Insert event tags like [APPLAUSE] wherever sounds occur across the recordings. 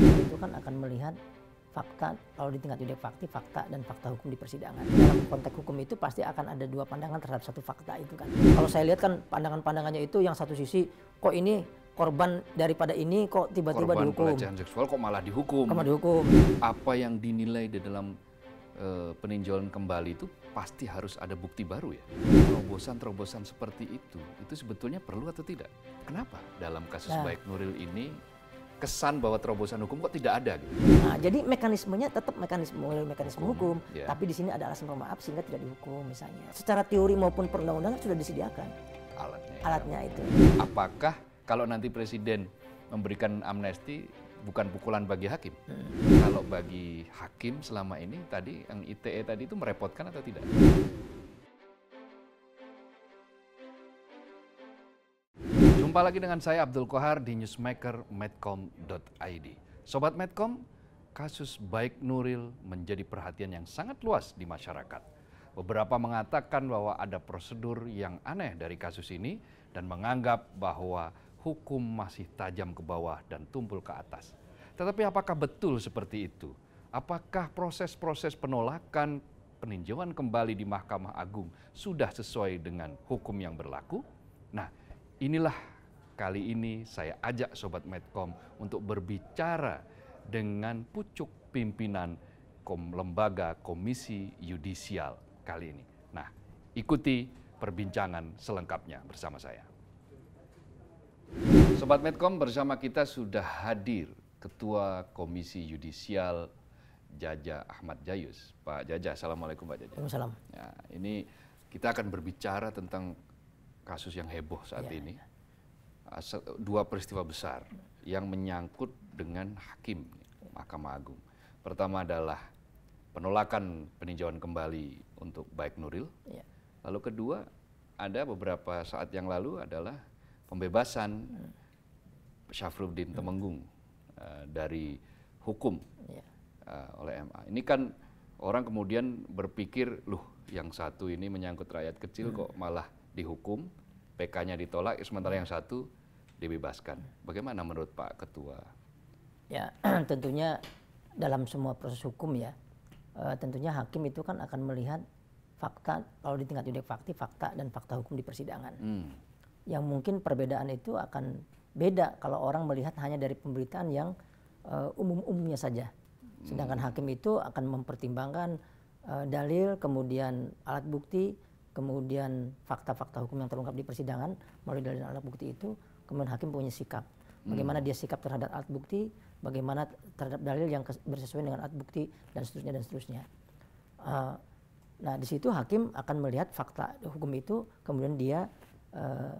itu kan akan melihat fakta kalau di tingkat yudek fakti fakta dan fakta hukum di persidangan dalam konteks hukum itu pasti akan ada dua pandangan terhadap satu fakta itu kan kalau saya lihat kan pandangan-pandangannya itu yang satu sisi kok ini korban daripada ini kok tiba-tiba korban dihukum pelecehan seksual kok malah dihukum kok malah dihukum apa yang dinilai di dalam e, peninjauan kembali itu pasti harus ada bukti baru ya terobosan-terobosan seperti itu itu sebetulnya perlu atau tidak kenapa dalam kasus nah. baik Nuril ini kesan bahwa terobosan hukum kok tidak ada gitu. Nah, jadi mekanismenya tetap mekanisme melalui mekanisme hukum, hukum yeah. tapi di sini ada alasan pemaaf sehingga tidak dihukum misalnya. Secara teori maupun perundang-undangan sudah disediakan alatnya. Iya. Alatnya ya. itu. Apakah kalau nanti presiden memberikan amnesti bukan pukulan bagi hakim. Hmm. Kalau bagi hakim selama ini tadi yang ITE tadi itu merepotkan atau tidak? Jumpa lagi dengan saya Abdul Kohar di newsmaker medcom.id. Sobat Medcom, kasus baik Nuril menjadi perhatian yang sangat luas di masyarakat. Beberapa mengatakan bahwa ada prosedur yang aneh dari kasus ini dan menganggap bahwa hukum masih tajam ke bawah dan tumpul ke atas. Tetapi apakah betul seperti itu? Apakah proses-proses penolakan peninjauan kembali di Mahkamah Agung sudah sesuai dengan hukum yang berlaku? Nah, inilah Kali ini saya ajak Sobat Medcom untuk berbicara dengan pucuk pimpinan kom lembaga Komisi Yudisial kali ini. Nah, ikuti perbincangan selengkapnya bersama saya. Sobat Medcom bersama kita sudah hadir Ketua Komisi Yudisial Jaja Ahmad Jayus. Pak Jaja, Assalamualaikum Pak Jaja. Assalamualaikum. Ya, ini kita akan berbicara tentang kasus yang heboh saat ya. ini dua peristiwa besar yang menyangkut dengan hakim Mahkamah Agung. Pertama adalah penolakan peninjauan kembali untuk baik Nuril. Ya. Lalu kedua ada beberapa saat yang lalu adalah pembebasan hmm. Syafruddin hmm. Temenggung uh, dari hukum ya. uh, oleh MA. Ini kan orang kemudian berpikir, loh yang satu ini menyangkut rakyat kecil hmm. kok malah dihukum, PK-nya ditolak, sementara yang satu dibebaskan. Bagaimana menurut Pak Ketua? Ya, [CLEARS THROAT] tentunya dalam semua proses hukum ya, eh, tentunya hakim itu kan akan melihat fakta kalau di tingkat yudek fakti fakta dan fakta hukum di persidangan. Hmm. Yang mungkin perbedaan itu akan beda kalau orang melihat hanya dari pemberitaan yang eh, umum-umumnya saja. Hmm. Sedangkan hmm. hakim itu akan mempertimbangkan eh, dalil, kemudian alat bukti, kemudian fakta-fakta hukum yang terungkap di persidangan melalui dalil alat bukti itu kemudian hakim punya sikap. Hmm. Bagaimana hmm. dia sikap terhadap alat bukti, bagaimana terhadap dalil yang bersesuaian dengan alat bukti dan seterusnya dan seterusnya. Uh, nah di situ hakim akan melihat fakta hukum itu, kemudian dia uh,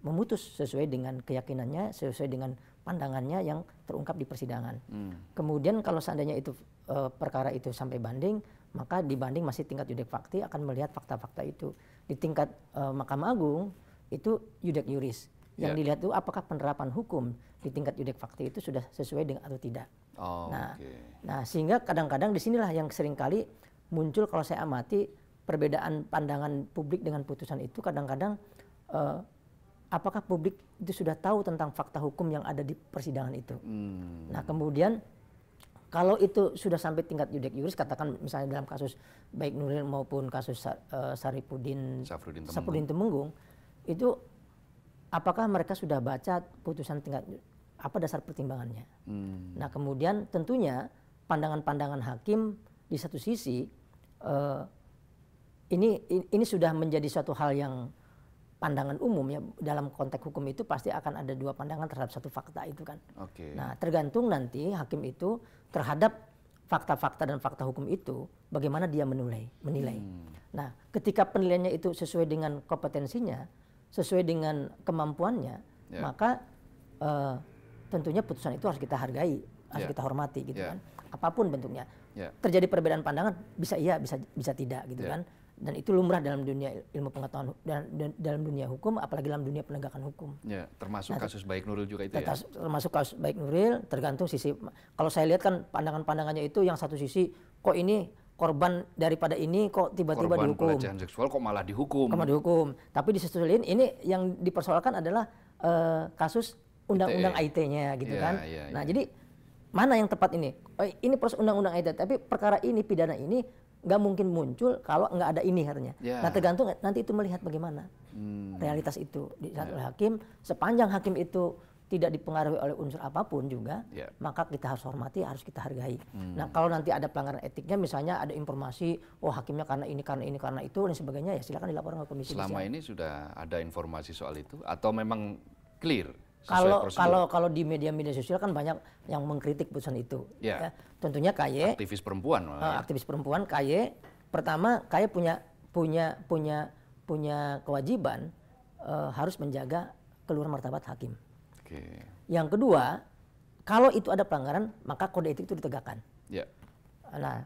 memutus sesuai dengan keyakinannya, sesuai dengan pandangannya yang terungkap di persidangan. Hmm. Kemudian kalau seandainya itu uh, perkara itu sampai banding, maka dibanding masih tingkat yudek fakti akan melihat fakta-fakta itu. Di tingkat uh, Mahkamah Agung itu yudek yuris, yang yeah. dilihat itu apakah penerapan hukum di tingkat yudik fakti itu sudah sesuai dengan atau tidak. Oh, nah, okay. nah sehingga kadang-kadang disinilah yang seringkali muncul kalau saya amati perbedaan pandangan publik dengan putusan itu kadang-kadang uh, apakah publik itu sudah tahu tentang fakta hukum yang ada di persidangan itu. Hmm. Nah kemudian kalau itu sudah sampai tingkat yudek yuris katakan misalnya dalam kasus baik Nuril maupun kasus uh, eh, Saripudin Safrudin Temenggung. Temenggung itu apakah mereka sudah baca putusan tingkat apa dasar pertimbangannya. Hmm. Nah kemudian tentunya pandangan-pandangan hakim di satu sisi uh, ini ini sudah menjadi suatu hal yang pandangan umum ya dalam konteks hukum itu pasti akan ada dua pandangan terhadap satu fakta itu kan. Okay. Nah tergantung nanti hakim itu terhadap fakta-fakta dan fakta hukum itu bagaimana dia menilai menilai. Hmm. Nah ketika penilaiannya itu sesuai dengan kompetensinya sesuai dengan kemampuannya, yeah. maka uh, tentunya putusan itu harus kita hargai, harus yeah. kita hormati gitu yeah. kan. Apapun bentuknya. Yeah. Terjadi perbedaan pandangan bisa iya, bisa bisa tidak gitu yeah. kan. Dan itu lumrah dalam dunia ilmu pengetahuan dan, dalam dunia hukum, apalagi dalam dunia penegakan hukum. Ya, termasuk nah, kasus baik Nuril juga itu ya. Termasuk kasus baik Nuril, tergantung sisi. Kalau saya lihat kan pandangan-pandangannya itu yang satu sisi kok ini korban daripada ini kok tiba-tiba korban dihukum. pelecehan seksual kok malah dihukum. Kok malah dihukum. Tapi di sisi lain ini yang dipersoalkan adalah uh, kasus undang-undang IT-nya e. gitu yeah, kan. Yeah, iya. nah, jadi mana yang tepat ini? Oh, ini proses undang-undang IT, tapi perkara ini pidana ini nggak mungkin muncul kalau nggak ada ini harusnya. Yeah. Nah, tergantung nanti itu melihat bagaimana hmm. realitas itu di saat iya. yeah. hakim sepanjang hakim itu tidak dipengaruhi oleh unsur apapun juga, yeah. maka kita harus hormati, harus kita hargai. Hmm. Nah, kalau nanti ada pelanggaran etiknya, misalnya ada informasi, oh hakimnya karena ini, karena ini, karena itu, dan sebagainya, ya silakan dilaporkan ke komisi. Selama ini sudah ada informasi soal itu, atau memang clear? Kalau kalau kalau di media-media sosial kan banyak yang mengkritik putusan itu. Yeah. Ya. Tentunya kaye Aktivis perempuan. Uh, aktivis perempuan kaye Pertama kaye punya punya punya punya kewajiban uh, harus menjaga keluar martabat hakim. Okay. Yang kedua, kalau itu ada pelanggaran, maka kode etik itu ditegakkan. Yeah. Nah,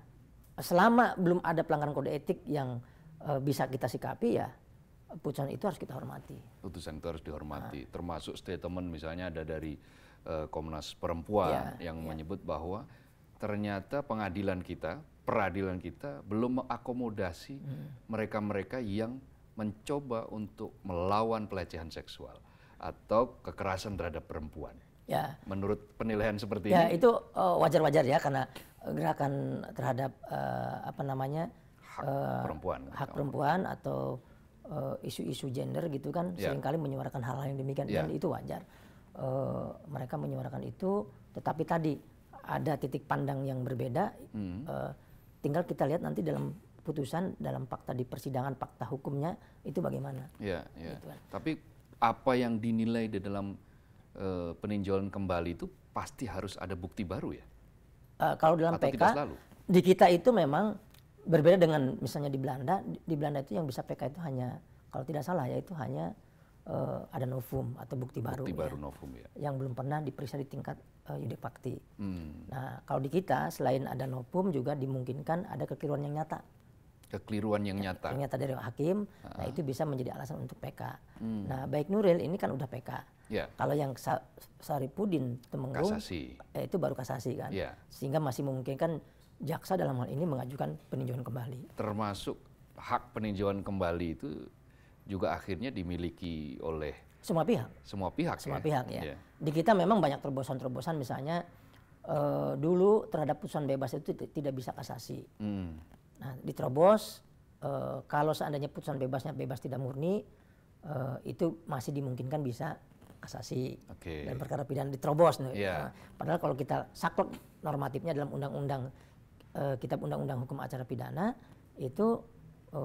selama belum ada pelanggaran kode etik yang uh, bisa kita sikapi ya putusan itu harus kita hormati. Putusan itu harus dihormati, nah. termasuk statement misalnya ada dari uh, Komnas Perempuan yeah, yang yeah. menyebut bahwa ternyata pengadilan kita, peradilan kita belum mengakomodasi hmm. mereka-mereka hmm. yang mencoba untuk melawan pelecehan seksual atau kekerasan terhadap perempuan. Ya. Menurut penilaian seperti ya, ini. Ya itu eh, wajar-wajar ya karena eh, gerakan terhadap uh, apa namanya hak uh, perempuan, hak perempuan atau isu-isu uh, gender gitu kan ya. seringkali menyuarakan hal-hal yang demikian ya. dan itu wajar. Uh, mereka menyuarakan itu, tetapi tadi ada titik pandang yang berbeda. Hmm. Uh, tinggal kita lihat nanti dalam putusan dalam fakta di persidangan fakta hukumnya itu bagaimana. Iya, gitu kan. Tapi apa yang dinilai di dalam uh, peninjauan kembali itu pasti harus ada bukti baru ya? Uh, kalau dalam Atau PK, di kita itu memang berbeda dengan misalnya di Belanda. Di, Belanda itu yang bisa PK itu hanya kalau tidak salah ya itu hanya uh, ada novum atau bukti, bukti ya, baru, ya, novum, ya. yang belum pernah diperiksa di tingkat uh, yudik Hmm. Nah kalau di kita selain ada novum juga dimungkinkan ada kekeliruan yang nyata kekeliruan yang nyata. Yang nyata dari hakim, uh-huh. nah itu bisa menjadi alasan untuk PK. Hmm. Nah, baik Nuril ini kan udah PK. Yeah. Kalau yang Sa Saripudin Temenggung kasasi. Eh, itu baru kasasi kan. Yeah. Sehingga masih memungkinkan jaksa dalam hal ini mengajukan peninjauan kembali. Termasuk hak peninjauan kembali itu juga akhirnya dimiliki oleh semua pihak. Semua pihak. Semua ya? pihak ya. Yeah. Di kita memang banyak terobosan-terobosan misalnya uh, dulu terhadap putusan bebas itu tidak bisa kasasi. Hmm. Nah, diterobos e, kalau seandainya putusan bebasnya bebas tidak murni e, itu masih dimungkinkan bisa kasasi okay. dan perkara pidana diterobos. Yeah. Nah, iya. eh, padahal kalau kita saklek normatifnya dalam undang-undang e, kitab undang-undang hukum acara pidana itu e,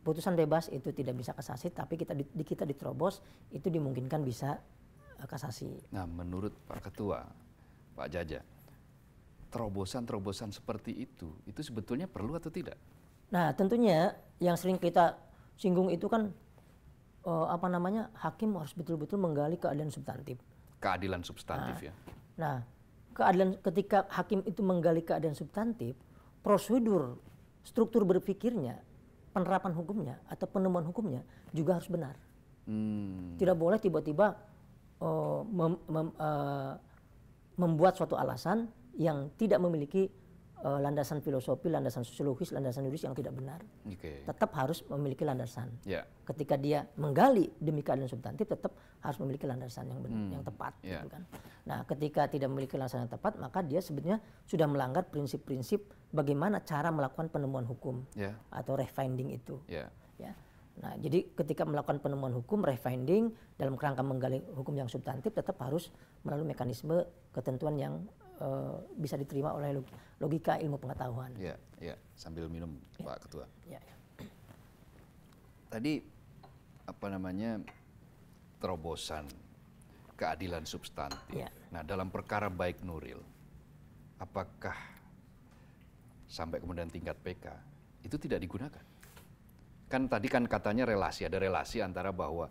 putusan bebas itu tidak bisa kasasi tapi kita di, kita diterobos itu dimungkinkan bisa kasasi. Nah, menurut Pak Ketua Pak Jaja terobosan-terobosan seperti itu itu sebetulnya perlu atau tidak? Nah, tentunya yang sering kita singgung itu kan uh, apa namanya? hakim harus betul-betul menggali keadilan substantif. Keadilan substantif nah, ya. Nah, keadilan ketika hakim itu menggali keadilan substantif, prosedur struktur berpikirnya, penerapan hukumnya atau penemuan hukumnya juga harus benar. Hmm. Tidak boleh tiba-tiba uh, mem, mem, uh, membuat suatu alasan yang tidak memiliki uh, landasan filosofi, landasan sosiologis, landasan yuridis yang tidak benar. Okay. Tetap harus memiliki landasan. Yeah. Ketika dia menggali demi keadilan substantif, tetap harus memiliki landasan yang benar, hmm. yang tepat, yeah. gitu kan. Nah, ketika tidak memiliki landasan yang tepat, maka dia sebetulnya sudah melanggar prinsip-prinsip bagaimana cara melakukan penemuan hukum yeah. atau refinding itu. Yeah. Yeah. Nah, jadi ketika melakukan penemuan hukum, refinding dalam kerangka menggali hukum yang substantif tetap harus melalui mekanisme ketentuan yang Eh, bisa diterima oleh logika ilmu pengetahuan. Iya, ya. Sambil minum, ya. Pak Ketua. Ya, Ya. Tadi apa namanya terobosan keadilan substantif. Ya. Nah, dalam perkara baik Nuril, apakah sampai kemudian tingkat PK itu tidak digunakan? Kan tadi kan katanya relasi, ada relasi antara bahwa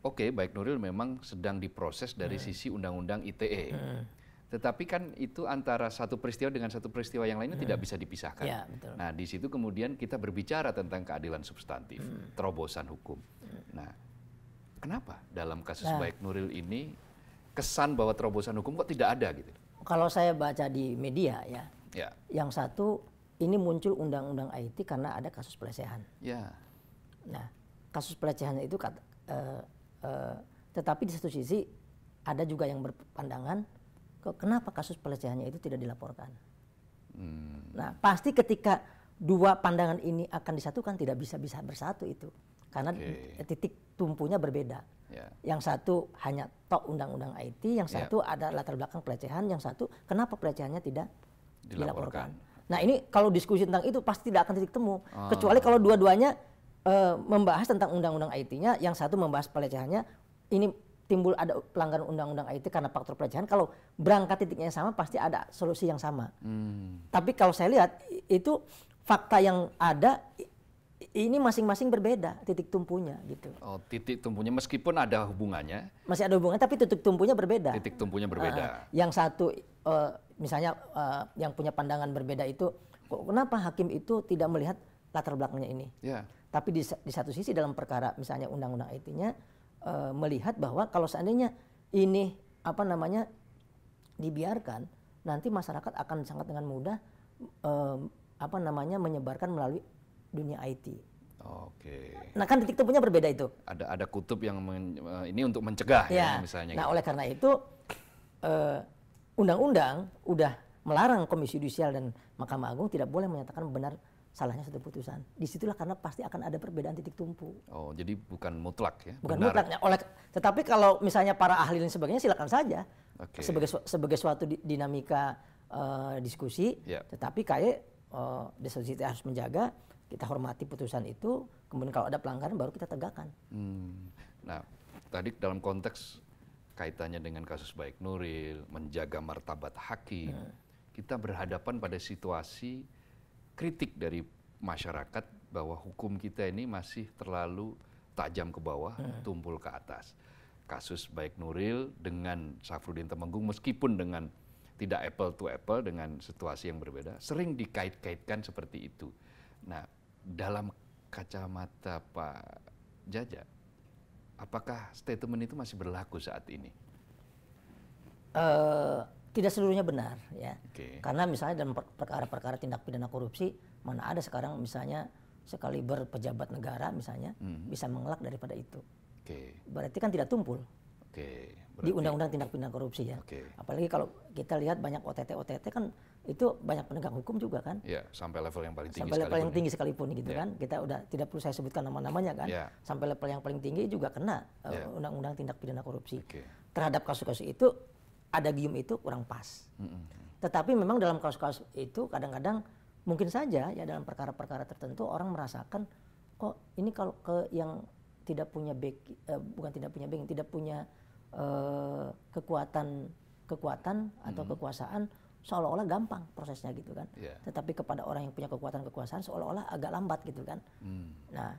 oke okay, baik Nuril memang sedang diproses dari hmm. sisi undang-undang ITE. Hmm. Tetapi kan itu antara satu peristiwa dengan satu peristiwa yang lainnya hmm. tidak bisa dipisahkan. Ya, betul. Nah, di situ kemudian kita berbicara tentang keadilan substantif, hmm. terobosan hukum. Hmm. Nah, kenapa dalam kasus nah. baik Nuril ini kesan bahwa terobosan hukum kok tidak ada gitu? Kalau saya baca di media ya, ya. yang satu ini muncul undang-undang IT karena ada kasus pelecehan. Ya. Nah, kasus pelecehan itu kata, uh, eh, uh, eh, tetapi di satu sisi ada juga yang berpandangan kok kenapa kasus pelecehannya itu tidak dilaporkan? Hmm. Nah, pasti ketika dua pandangan ini akan disatukan tidak bisa bisa bersatu itu karena okay. titik tumpunya berbeda. Yeah. Yang satu hanya tok undang-undang IT, yang yeah. satu ada latar belakang pelecehan, yang satu kenapa pelecehannya tidak dilaporkan. dilaporkan. Nah ini kalau diskusi tentang itu pasti tidak akan titik temu, oh. kecuali kalau dua-duanya uh, membahas tentang undang-undang IT-nya, yang satu membahas pelecehannya, ini timbul ada pelanggaran undang-undang IT karena faktor pelecehan, kalau berangkat titiknya sama pasti ada solusi yang sama. Hmm. Tapi kalau saya lihat itu fakta yang ada ini masing-masing berbeda titik tumpunya gitu. Oh, titik tumpunya meskipun ada hubungannya. Masih ada hubungannya tapi titik tumpunya berbeda. Titik tumpunya berbeda. Uh, yang satu uh, misalnya uh, yang punya pandangan berbeda itu kenapa hakim itu tidak melihat latar belakangnya ini. Yeah. Tapi di, di satu sisi dalam perkara misalnya undang-undang IT-nya uh, melihat bahwa kalau seandainya ini apa namanya dibiarkan, nanti masyarakat akan sangat dengan mudah uh, apa namanya menyebarkan melalui dunia IT. Oke. Nah kan titik temunya berbeda itu. Ada ada kutub yang men, eh, ini untuk mencegah ya, ya misalnya. Nah gitu. oleh karena itu undang-undang uh, udah melarang Komisi Yudisial dan Mahkamah Agung tidak boleh menyatakan benar salahnya satu putusan. Disitulah karena pasti akan ada perbedaan titik tumpu. Oh, jadi bukan mutlak ya? Bukan Benar. mutlak. Nah, oleh, tetapi kalau misalnya para ahli dan sebagainya silakan saja okay. sebagai sebagai suatu dinamika uh, diskusi. Yeah. Tetapi kayak uh, eh, desositi harus menjaga kita hormati putusan itu. Kemudian kalau ada pelanggaran baru kita tegakkan. Hmm. Nah, tadi dalam konteks kaitannya dengan kasus baik Nuril, menjaga martabat hakim, hmm. kita berhadapan pada situasi kritik dari masyarakat bahwa hukum kita ini masih terlalu tajam ke bawah, hmm. tumpul ke atas. Kasus baik Nuril dengan Safrudin Temenggung meskipun dengan tidak apple to apple dengan situasi yang berbeda, sering dikait-kaitkan seperti itu. Nah, dalam kacamata Pak Jaja, apakah statement itu masih berlaku saat ini? Uh, tidak seluruhnya benar ya. Okay. Karena misalnya dalam perkara-perkara tindak pidana korupsi mana ada sekarang misalnya sekali berpejabat negara misalnya mm-hmm. bisa mengelak daripada itu. Okay. Berarti kan tidak tumpul. Okay. Berarti... Di undang-undang tindak pidana korupsi ya. Okay. Apalagi kalau kita lihat banyak OTT OTT kan itu banyak penegak hukum juga kan. Ya, sampai level yang paling tinggi sampai level yang tinggi sekalipun gitu ya. kan. Kita udah tidak perlu saya sebutkan nama-namanya kan. Ya. Sampai level yang paling tinggi juga kena eh, iya. undang-undang tindak pidana korupsi. Okay. Terhadap kasus-kasus itu ada gium itu kurang pas. Tetapi memang dalam kasus-kasus itu kadang-kadang mungkin saja ya dalam perkara-perkara tertentu orang merasakan kok ini kalau ke yang tidak punya back, eh, bukan tidak punya backing, tidak punya eh, kekuatan kekuatan atau hmm kekuasaan seolah-olah gampang prosesnya gitu kan. Yeah. Tetapi kepada orang yang punya kekuatan kekuasaan seolah-olah agak lambat gitu kan. Mm. Nah,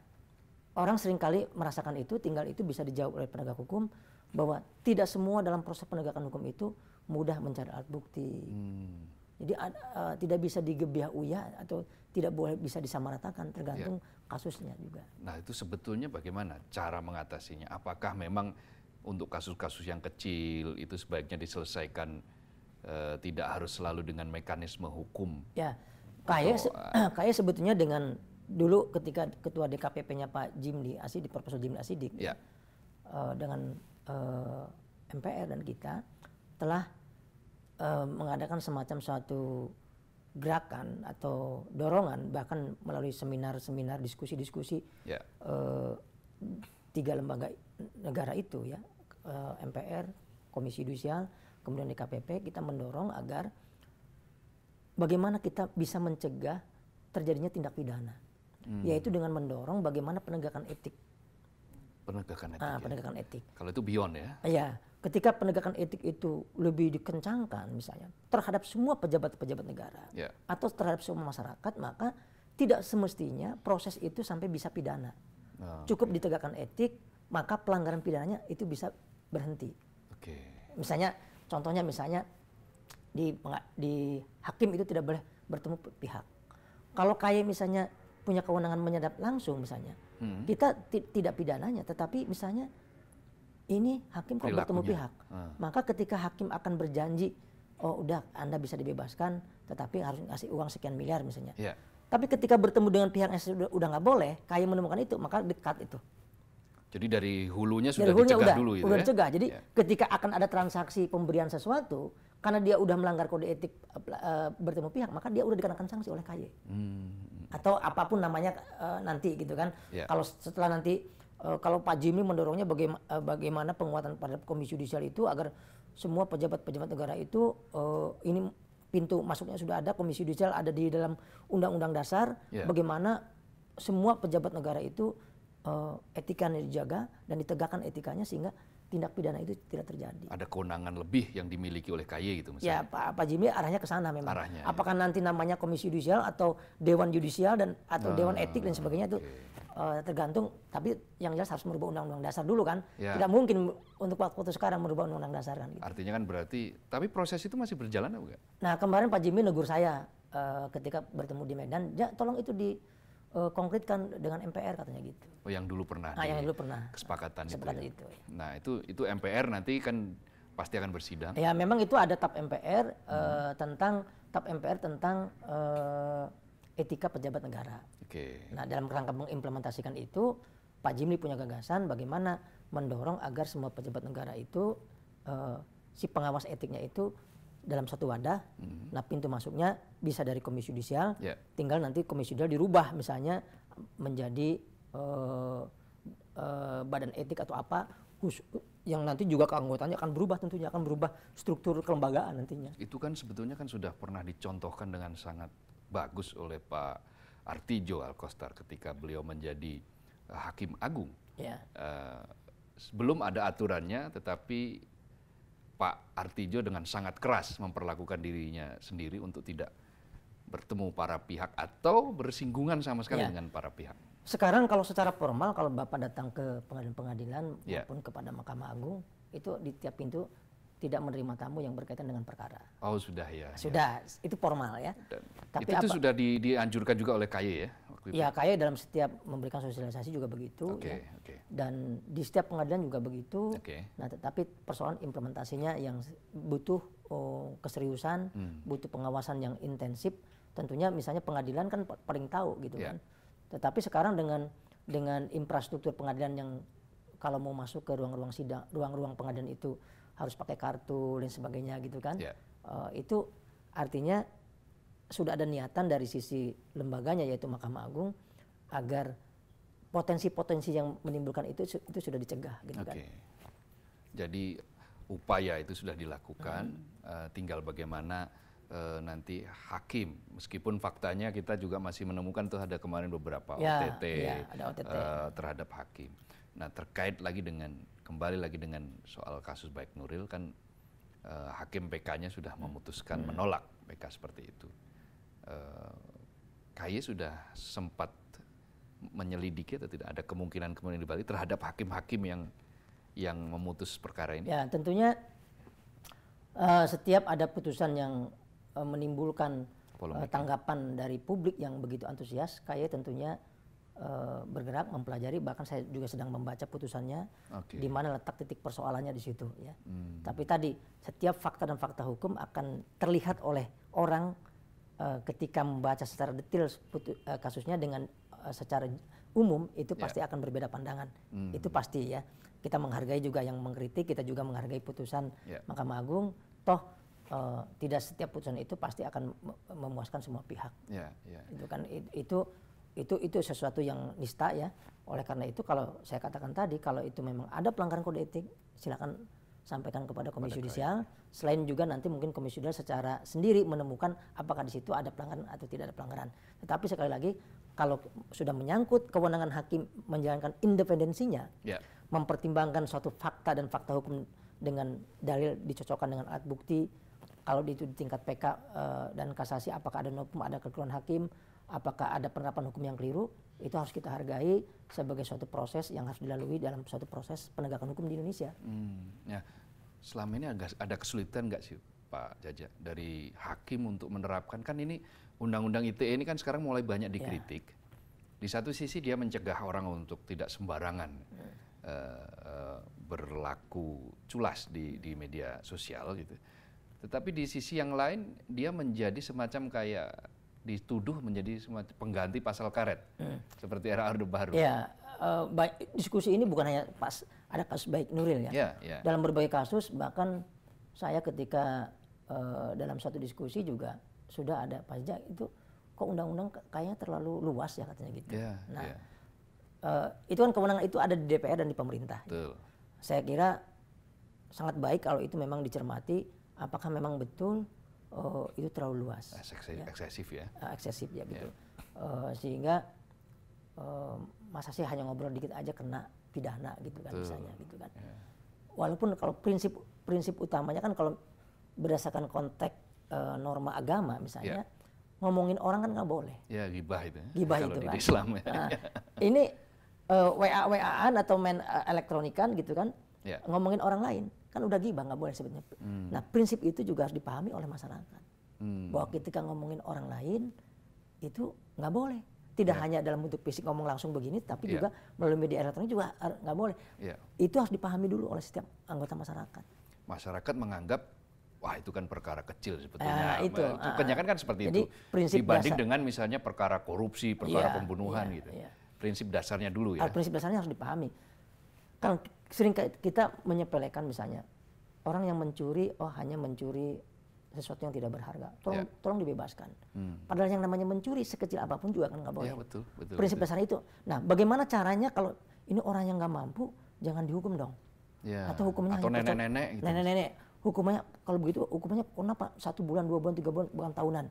orang seringkali merasakan itu, tinggal itu bisa dijawab oleh penegak hukum bahwa tidak semua dalam proses penegakan hukum itu mudah mencari alat bukti. Hmm. Jadi uh, tidak bisa digebiah uya atau tidak boleh bisa disamaratakan tergantung ya. kasusnya juga. Nah itu sebetulnya bagaimana cara mengatasinya? Apakah memang untuk kasus-kasus yang kecil itu sebaiknya diselesaikan uh, tidak harus selalu dengan mekanisme hukum? Ya, kayak se eh, [CLEARS THROAT] kayak sebetulnya dengan dulu ketika ketua DKPP-nya Pak Jimli Asidik, Profesor Jimli Asidik, ya. uh, dengan uh, eh, MPR dan kita telah uh, mengadakan semacam suatu gerakan atau dorongan bahkan melalui seminar-seminar diskusi-diskusi yeah. Ya. tiga lembaga negara itu ya eh, MPR, Komisi Yudisial, kemudian DKPP kita mendorong agar bagaimana kita bisa mencegah terjadinya tindak pidana mm. yaitu dengan mendorong bagaimana penegakan etik penegakan ah, etik. Ah, ya? etik. Kalau itu beyond ya. Iya, ketika penegakan etik itu lebih dikencangkan misalnya terhadap semua pejabat-pejabat negara ya. atau terhadap semua masyarakat, maka tidak semestinya proses itu sampai bisa pidana. Oh, Cukup okay. ditegakkan etik, maka pelanggaran pidananya itu bisa berhenti. Oke. Okay. Misalnya contohnya misalnya di di hakim itu tidak boleh bertemu pihak. Kalau kaya misalnya punya kewenangan menyadap langsung misalnya, Hmm. Kita tidak pidananya, tetapi misalnya ini hakim kok bertemu pihak. Hmm. Maka ketika hakim akan berjanji, oh udah Anda bisa dibebaskan, tetapi harus ngasih uang sekian miliar misalnya. Yeah. Tapi ketika bertemu dengan pihak yang sudah udah nggak boleh, kayak menemukan itu, maka dekat itu. Jadi dari hulunya sudah dari hulunya dicegah udah, dulu gitu udah ya? dicegah. Jadi yeah. ketika akan ada transaksi pemberian sesuatu, karena dia udah melanggar kode etik uh, bertemu pihak, maka dia udah dikenakan sanksi oleh KY. Hmm atau apapun namanya uh, nanti gitu kan. Yeah. Kalau setelah nanti uh, kalau Pak Jimmy mendorongnya bagaima, uh, eh, bagaimana penguatan pada komisi judicial itu agar semua pejabat-pejabat negara itu uh, ini pintu masuknya sudah ada komisi judicial ada di dalam undang-undang dasar yeah. bagaimana semua pejabat negara itu uh, etikanya dijaga dan ditegakkan etikanya sehingga tindak pidana itu tidak terjadi. Ada kewenangan lebih yang dimiliki oleh KY gitu misalnya. Ya Pak, Pak Jimmy arahnya ke sana memang. Arahnya, Apakah ya. nanti namanya komisi yudisial atau dewan yudisial dan atau nah, dewan etik dan sebagainya itu uh, tergantung. Tapi yang jelas harus merubah undang-undang dasar dulu kan. Ya. Tidak mungkin untuk waktu sekarang merubah undang-undang dasar kan. Gitu. Artinya kan berarti, tapi proses itu masih berjalan enggak? Nah kemarin Pak Jimmy negur saya uh, ketika bertemu di Medan, Ya tolong itu di uh, eh, konkretkan dengan MPR katanya gitu. Oh yang dulu pernah. Ah, yang dulu pernah. Kesepakatan, kesepakatan ya? itu. itu ya. Nah itu itu MPR nanti kan pasti akan bersidang. Ya memang itu ada tap MPR eh, hmm. uh, tentang tap MPR tentang uh, etika pejabat negara. Oke. Okay. Nah dalam rangka mengimplementasikan itu Pak Jimli punya gagasan bagaimana mendorong agar semua pejabat negara itu uh, si pengawas etiknya itu dalam satu wadah. Hmm. Nah, pintu masuknya bisa dari komisi judisial, yeah. tinggal nanti komisi judisial dirubah misalnya menjadi uh, uh, badan etik atau apa yang nanti juga keanggotaannya akan berubah tentunya akan berubah struktur kelembagaan nantinya. Itu kan sebetulnya kan sudah pernah dicontohkan dengan sangat bagus oleh Pak Artijo Alkostar ketika beliau menjadi eh, hakim agung. Yeah. Ya. Uh, belum ada aturannya tetapi Pak Artijo dengan sangat keras memperlakukan dirinya sendiri untuk tidak bertemu para pihak atau bersinggungan sama sekali ya. dengan para pihak. Sekarang kalau secara formal kalau Bapak datang ke pengadilan-pengadilan ya. maupun kepada Mahkamah Agung itu di tiap pintu tidak menerima tamu yang berkaitan dengan perkara. Oh sudah ya. Sudah, ya. itu formal ya. Dan Tapi itu, sudah di, dianjurkan juga oleh KAYE ya. Waktu itu. Ya KAYE dalam setiap memberikan sosialisasi juga begitu. Oke. Okay, ya. okay. Dan di setiap pengadilan juga begitu. Oke. Okay. Nah tetapi persoalan implementasinya yang butuh oh, keseriusan, hmm. butuh pengawasan yang intensif. Tentunya misalnya pengadilan kan paling tahu gitu yeah. kan. Tetapi sekarang dengan dengan infrastruktur pengadilan yang kalau mau masuk ke ruang-ruang sidang, ruang-ruang pengadilan itu harus pakai kartu dan sebagainya gitu kan. Yeah. Ya. Uh, itu artinya sudah ada niatan dari sisi lembaganya yaitu Mahkamah Agung agar potensi-potensi yang menimbulkan itu itu sudah dicegah gitu okay. kan. Jadi upaya itu sudah dilakukan, hmm. uh, tinggal bagaimana E, nanti hakim meskipun faktanya kita juga masih menemukan tuh ada kemarin beberapa ya, OTT, ya, ada OTT. E, eh, terhadap hakim. Nah terkait lagi dengan kembali lagi dengan soal kasus baik Nuril kan eh, hakim PK-nya sudah hmm. memutuskan hmm. menolak PK seperti itu. Eh, KY sudah sempat menyelidiki atau tidak ada kemungkinan kemungkinan dibalik terhadap hakim-hakim yang yang memutus perkara ini. Ya tentunya uh, setiap ada putusan yang uh, menimbulkan tanggapan dari publik yang begitu antusias, KY tentunya Eh, bergerak mempelajari bahkan saya juga sedang membaca putusannya okay. di mana letak titik persoalannya di situ ya. Hmm. Tapi tadi setiap fakta dan fakta hukum akan terlihat oleh orang uh, ketika membaca secara detail uh, kasusnya dengan uh, secara umum itu pasti yeah. akan berbeda pandangan. Hmm. Itu pasti ya. Kita menghargai juga yang mengkritik, kita juga menghargai putusan yeah. Mahkamah Agung toh Uh, tidak setiap putusan itu pasti akan memuaskan semua pihak. Yeah, yeah. Itu kan itu itu itu sesuatu yang nista ya. Oleh karena itu kalau saya katakan tadi kalau itu memang ada pelanggaran kode etik silakan sampaikan kepada komisi judisial. Selain juga nanti mungkin komisi judisial secara sendiri menemukan apakah di situ ada pelanggaran atau tidak ada pelanggaran. Tetapi sekali lagi kalau sudah menyangkut kewenangan hakim menjalankan independensinya, yeah. mempertimbangkan suatu fakta dan fakta hukum dengan dalil dicocokkan dengan alat bukti, kalau itu di tingkat PK uh, eh, dan kasasi apakah ada hukum ada kekeliruan hakim, apakah ada penerapan hukum yang keliru, itu harus kita hargai sebagai suatu proses yang harus dilalui dalam suatu proses penegakan hukum di Indonesia. Hmm, ya. Selama ini agak ada kesulitan nggak sih Pak Jaja dari hakim untuk menerapkan kan ini undang-undang ITE ini kan sekarang mulai banyak dikritik. Ya. Di satu sisi dia mencegah orang untuk tidak sembarangan hmm. uh, uh, berlaku culas di, di media sosial gitu. Tetapi di sisi yang lain dia menjadi semacam kayak dituduh menjadi pengganti pasal karet hmm. seperti era Orde Baru. Ya, uh, baik, diskusi ini bukan hanya pas ada kasus baik Nuril ya. ya, ya. Dalam berbagai kasus bahkan saya ketika uh, dalam satu diskusi juga sudah ada pajak itu kok undang-undang kayaknya terlalu luas ya katanya gitu. Ya, nah, ya. Uh, itu kan kewenangan itu ada di DPR dan di pemerintah. Betul. Saya kira sangat baik kalau itu memang dicermati apakah memang betul uh, itu terlalu luas. Eksesif ya, eksesif ya. Uh, ya gitu. Yeah. Ya. Uh, sehingga uh, masa sih hanya ngobrol dikit aja kena pidana gitu kan Betul. misalnya gitu kan. Yeah. Walaupun kalau prinsip prinsip utamanya kan kalau berdasarkan konteks uh, norma agama misalnya yeah. ngomongin orang kan nggak boleh. Ya gibah itu. Ya, gibah kalau itu di kan. Islam ya. Nah, [LAUGHS] ini uh, eh, WA WAan atau main uh, elektronikan gitu kan. Yeah. Ngomongin orang lain Kan udah gibah, nggak boleh sebetulnya. Hmm. Nah prinsip itu juga harus dipahami oleh masyarakat. Hmm. Bahwa ketika ngomongin orang lain, itu nggak boleh. Tidak yeah. hanya dalam bentuk fisik ngomong langsung begini, tapi yeah. juga melalui media elektronik juga nggak boleh. Yeah. Itu harus dipahami dulu oleh setiap anggota masyarakat. Masyarakat menganggap wah itu kan perkara kecil sebetulnya. Uh, itu uh, kebanyakan ah. kan seperti jadi, itu. Prinsip Dibanding dasar, dengan misalnya perkara korupsi, perkara yeah, pembunuhan yeah, gitu. Yeah. Prinsip dasarnya dulu ya. Prinsip dasarnya harus dipahami. Kan sering kita menyepelekan misalnya orang yang mencuri oh hanya mencuri sesuatu yang tidak berharga. Tolong yeah. tolong dibebaskan. Hmm. Padahal yang namanya mencuri sekecil apapun juga kan nggak boleh. Yeah, betul, betul, Prinsip betul. dasarnya itu. Nah, bagaimana caranya kalau ini orang yang nggak mampu jangan dihukum dong. Yeah. Atau hukumnya atau nenek-nenek gitu. Nenek-nenek hukumannya kalau begitu hukumnya kenapa satu bulan, dua bulan, tiga bulan, bukan tahunan.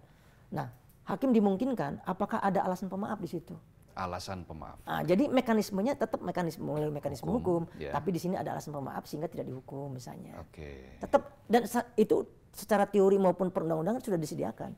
Nah, hakim dimungkinkan apakah ada alasan pemaaf di situ? alasan pemaaf. Nah, jadi mekanismenya tetap mekanisme melalui mekanisme hukum, ya. hukum tapi di sini ada alasan pemaaf sehingga tidak dihukum misalnya. Oke. Okay. Tetap dan itu secara teori maupun perundang-undangan sudah disediakan.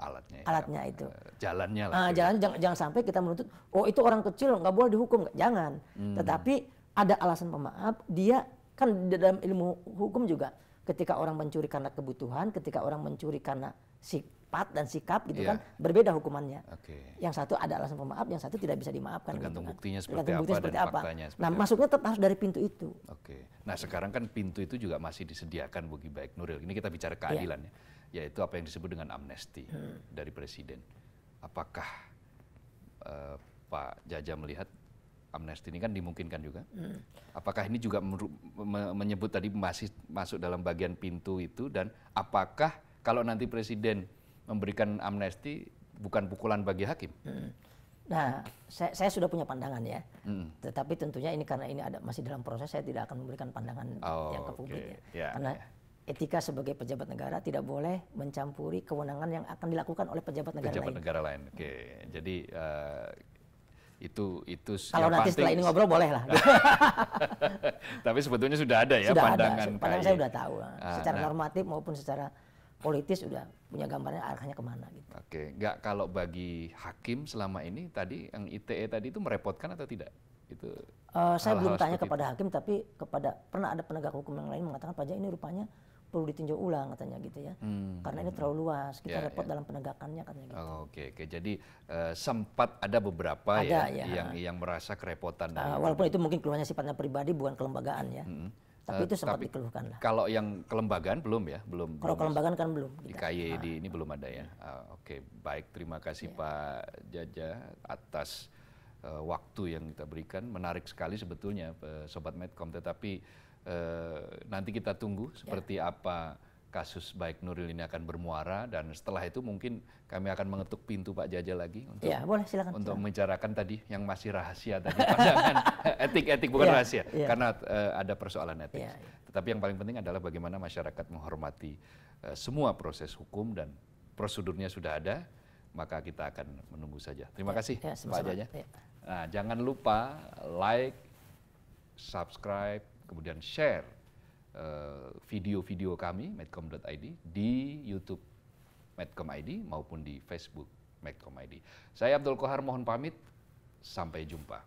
Alatnya. Ya. Alatnya itu. Eh, jalannya lah. Nah, jalan jangan, jangan sampai kita menuntut oh itu orang kecil nggak boleh dihukum, jangan. Hmm. Tetapi ada alasan pemaaf, dia kan dalam ilmu hukum juga ketika orang mencuri karena kebutuhan, ketika orang mencuri karena si sifat dan sikap gitu yeah. kan berbeda hukumannya. Okay. Yang satu ada alasan pemaaf, yang satu tidak bisa dimaafkan. Tergantung gitu kan. buktinya seperti Tergantung apa buktinya seperti dan apa. faktanya. Seperti nah, apa. masuknya tetap harus dari pintu itu. Oke. Okay. Nah, sekarang kan pintu itu juga masih disediakan bagi baik Nuril. Ini kita bicara iya. keadilan yeah. ya, yaitu apa yang disebut dengan amnesti hmm. dari presiden. Apakah uh, Pak Jaja melihat amnesti ini kan dimungkinkan juga. Hmm. Apakah ini juga menyebut tadi masih masuk dalam bagian pintu itu dan apakah kalau nanti presiden memberikan amnesti bukan pukulan bagi hakim. Hmm. Nah, saya, saya sudah punya pandangan ya. Hmm. Tetapi tentunya ini karena ini ada masih dalam proses, saya tidak akan memberikan pandangan oh, yang ke publik okay. ya. Yeah, karena ya. etika sebagai pejabat negara tidak boleh mencampuri kewenangan yang akan dilakukan oleh pejabat negara pejabat lain. negara lain. Oke. Okay. Jadi uh, itu itu kalau ya, nanti panting. setelah ini ngobrol boleh lah nah. [LAUGHS] tapi sebetulnya sudah ada ya sudah pandangan ada. pandangan saya gitu. sudah tahu ah, secara nah. normatif maupun secara politis sudah punya gambarnya arahnya kemana gitu. Oke, nggak kalau bagi hakim selama ini tadi yang ITE tadi itu merepotkan atau tidak? Itu uh, saya belum tanya kepada itu. hakim tapi kepada pernah ada penegak hukum yang lain mengatakan pajak ini rupanya perlu ditinjau ulang katanya gitu ya. Hmm. Karena ini terlalu luas, kita yeah, repot yeah. dalam penegakannya katanya gitu. Oh, oke, okay, okay. jadi uh, sempat ada beberapa ada, ya, ya yang yang merasa kerepotan. Uh, walaupun itu. itu mungkin keluarnya sifatnya pribadi bukan kelembagaan ya. Hmm. Tapi itu eh, sempat dikeluhkan lah. Kalau yang kelembagaan belum ya, belum. Kalau kelembagaan kan belum. Di KY ah. di ini belum ada ya. Ah, oke, baik. Terima kasih ya. Pak Jaja atas eh, waktu yang kita berikan. Menarik sekali sebetulnya, eh, Sobat Medcom. Tetapi nanti kita tunggu ya. seperti apa kasus baik Nuril ini akan bermuara dan setelah itu mungkin kami akan mengetuk pintu Pak Jaja lagi untuk ya, boleh, silakan, untuk silakan. membicarakan tadi yang masih rahasia tadi [LAUGHS] pandangan etik-etik [LAUGHS] bukan ya, rahasia ya. karena uh, ada persoalan etik. Ya, ya. Tetapi yang paling penting adalah bagaimana masyarakat menghormati uh, semua proses hukum dan prosedurnya sudah ada maka kita akan menunggu saja. Terima ya, kasih ya, Pak Jaja. Ya. Nah, jangan lupa like, subscribe, kemudian share Eh, video-video kami medcom.id di YouTube Medcom ID maupun di Facebook Medcom ID. Saya Abdul Kohar mohon pamit. Sampai jumpa.